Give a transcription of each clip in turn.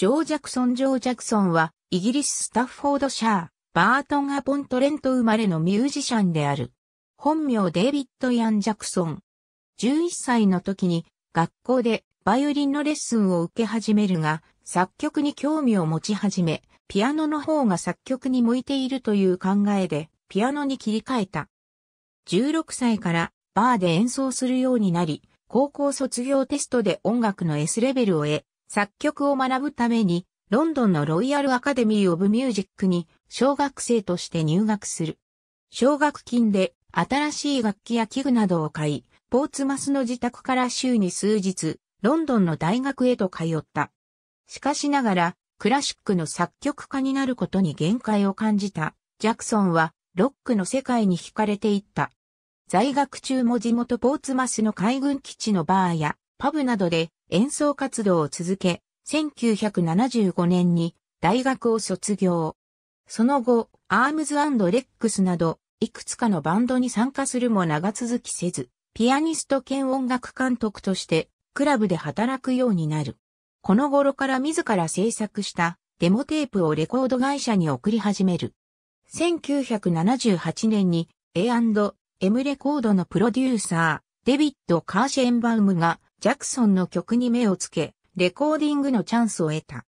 ジョー・ジャクソン・ジョー・ジャクソンは、イギリス・スタッフォードシャー、バートン・アポントレント生まれのミュージシャンである。本名デイビッド・ヤン・ジャクソン。11歳の時に、学校でバイオリンのレッスンを受け始めるが、作曲に興味を持ち始め、ピアノの方が作曲に向いているという考えで、ピアノに切り替えた。16歳からバーで演奏するようになり、高校卒業テストで音楽の S レベルを得、作曲を学ぶために、ロンドンのロイヤルアカデミー・オブ・ミュージックに、小学生として入学する。奨学金で、新しい楽器や器具などを買い、ポーツマスの自宅から週に数日、ロンドンの大学へと通った。しかしながら、クラシックの作曲家になることに限界を感じた、ジャクソンは、ロックの世界に惹かれていった。在学中も地元ポーツマスの海軍基地のバーや、パブなどで、演奏活動を続け、1975年に大学を卒業。その後、アームズレックスなど、いくつかのバンドに参加するも長続きせず、ピアニスト兼音楽監督として、クラブで働くようになる。この頃から自ら制作したデモテープをレコード会社に送り始める。1978年に A&M レコードのプロデューサー、デビッド・カーシェンバウムがジャクソンの曲に目をつけ、レコーディングのチャンスを得た。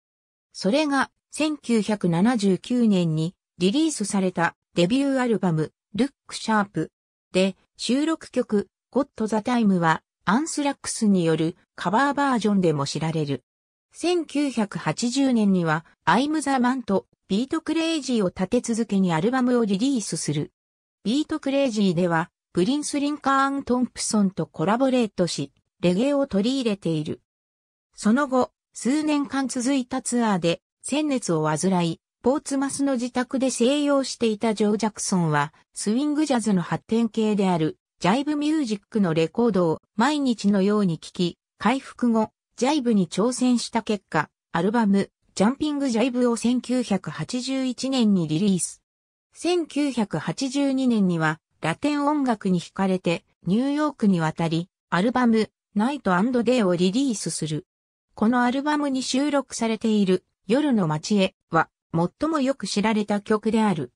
それが、1979年にリリースされたデビューアルバム、ルックシャープで収録曲、ゴッドザタイムはアンスラックスによるカバーバージョンでも知られる。1980年には、アイムザマンとビートクレイジーを立て続けにアルバムをリリースする。ビートクレイジーでは、プリンス・リンカーン・トンプソンとコラボレートし、レゲエを取り入れている。その後、数年間続いたツアーで、先熱を患い、ポーツマスの自宅で静養していたジョー・ジャクソンは、スウィングジャズの発展系である、ジャイブミュージックのレコードを毎日のように聴き、回復後、ジャイブに挑戦した結果、アルバム、ジャンピングジャイブを1981年にリリース。1982年には、ラテン音楽に惹かれて、ニューヨークに渡り、アルバム、ナイトデイをリリースする。このアルバムに収録されている夜の街へは最もよく知られた曲である。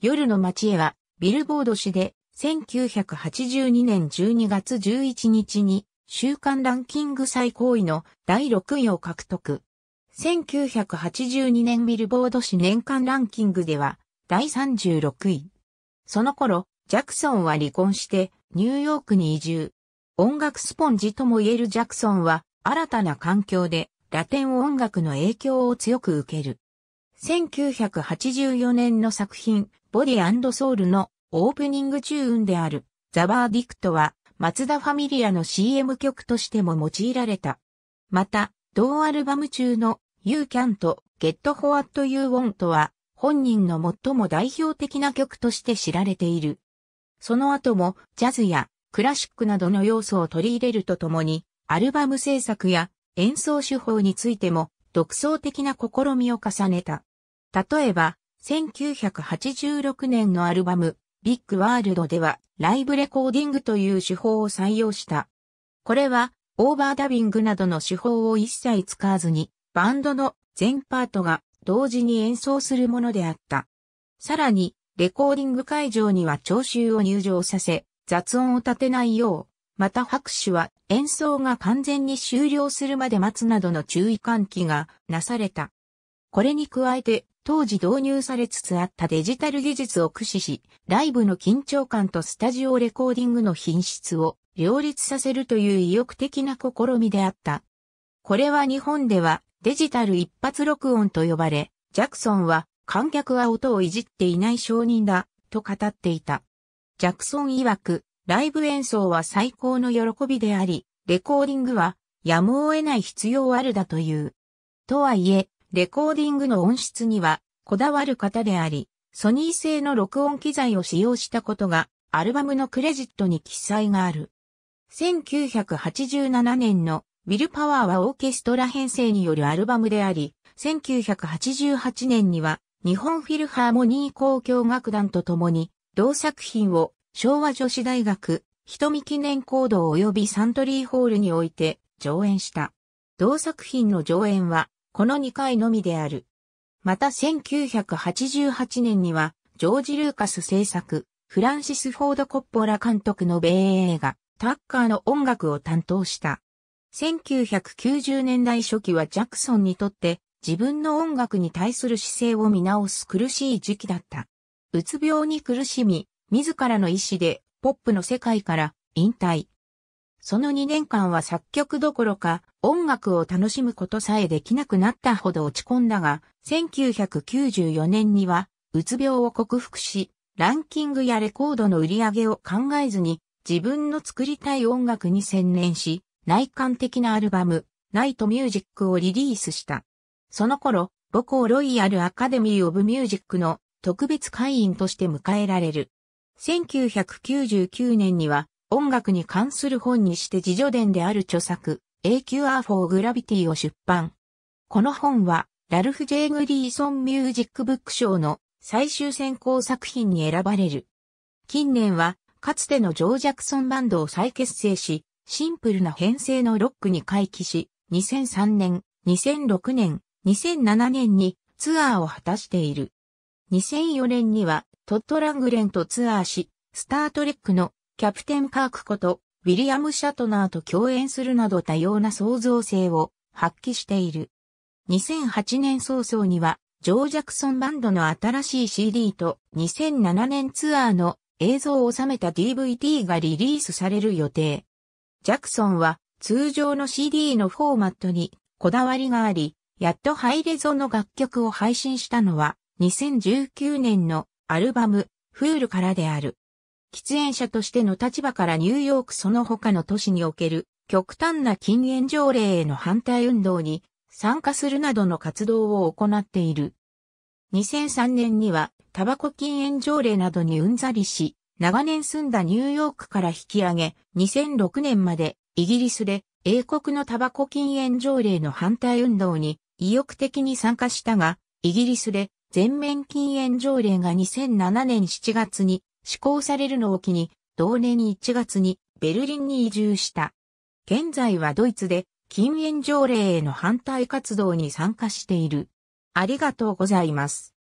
夜の街へはビルボード誌で1982年12月11日に週間ランキング最高位の第6位を獲得。1982年ビルボード誌年間ランキングでは第36位。その頃、ジャクソンは離婚してニューヨークに移住。音楽スポンジとも言えるジャクソンは、新たな環境でラテン音楽の影響を強く受ける。1984年の作品、ボディソウルのオープニングチューンである、ザ・バーディクトは、マツダ・ファミリアの CM 曲としても用いられた。また、同アルバム中の You Can と Get What You Want は、本人の最も代表的な曲として知られている。その後も、ジャズやクラシックなどの要素を取り入れるとともに、アルバム制作や演奏手法についても独創的な試みを重ねた。例えば、1986年のアルバム、ビッグワールドでは、ライブレコーディングという手法を採用した。これは、オーバーダビングなどの手法を一切使わずに、バンドの全パートが同時に演奏するものであった。さらに、レコーディング会場には聴衆を入場させ、雑音を立てないよう、また拍手は演奏が完全に終了するまで待つなどの注意喚起がなされた。これに加えて、当時導入されつつあったデジタル技術を駆使し、ライブの緊張感とスタジオレコーディングの品質を両立させるという意欲的な試みであった。これは日本ではデジタル一発録音と呼ばれ、ジャクソンは観客は音をいじっていない証人だと語っていた。ジャクソン曰く、ライブ演奏は最高の喜びであり、レコーディングはやむを得ない必要あるだという。とはいえ、レコーディングの音質にはこだわる方であり、ソニー製の録音機材を使用したことがアルバムのクレジットに記載がある。1987年のウィルパワーはオーケストラ編成によるアルバムであり、1988年には日本フィルハーモニー交響楽団と共に同作品を昭和女子大学、瞳記念ード及びサントリーホールにおいて上演した。同作品の上演はこの2回のみである。また1988年にはジョージ・ルーカス制作、フランシス・フォード・コッポラ監督の米映画、タッカーの音楽を担当した。1990年代初期はジャクソンにとって自分の音楽に対する姿勢を見直す苦しい時期だった。うつ病に苦しみ、自らの意志でポップの世界から引退。その2年間は作曲どころか音楽を楽しむことさえできなくなったほど落ち込んだが、1994年にはうつ病を克服し、ランキングやレコードの売り上げを考えずに自分の作りたい音楽に専念し、内観的なアルバム、ナイトミュージックをリリースした。その頃、母校ロイヤルアカデミーオブミュージックの特別会員として迎えられる。1999年には音楽に関する本にして自助伝である著作 AQR for Gravity を出版。この本はラルフ・ジェ J・ グリーソン・ミュージック・ブック賞の最終選考作品に選ばれる。近年はかつてのジョー・ジャクソンバンドを再結成し、シンプルな編成のロックに回帰し、2003年、2006年、2007年にツアーを果たしている。2004年にはトットラングレンとツアーし、スタートレックのキャプテン・カークことウィリアム・シャトナーと共演するなど多様な創造性を発揮している。2008年早々にはジョー・ジャクソンバンドの新しい CD と2007年ツアーの映像を収めた DVD がリリースされる予定。ジャクソンは通常の CD のフォーマットにこだわりがあり、やっとハイレゾの楽曲を配信したのは2019年のアルバム、フールからである。喫煙者としての立場からニューヨークその他の都市における極端な禁煙条例への反対運動に参加するなどの活動を行っている。2003年にはタバコ禁煙条例などにうんざりし、長年住んだニューヨークから引き上げ、2006年までイギリスで英国のタバコ禁煙条例の反対運動に意欲的に参加したが、イギリスで全面禁煙条例が2007年7月に施行されるのを機に、同年1月にベルリンに移住した。現在はドイツで禁煙条例への反対活動に参加している。ありがとうございます。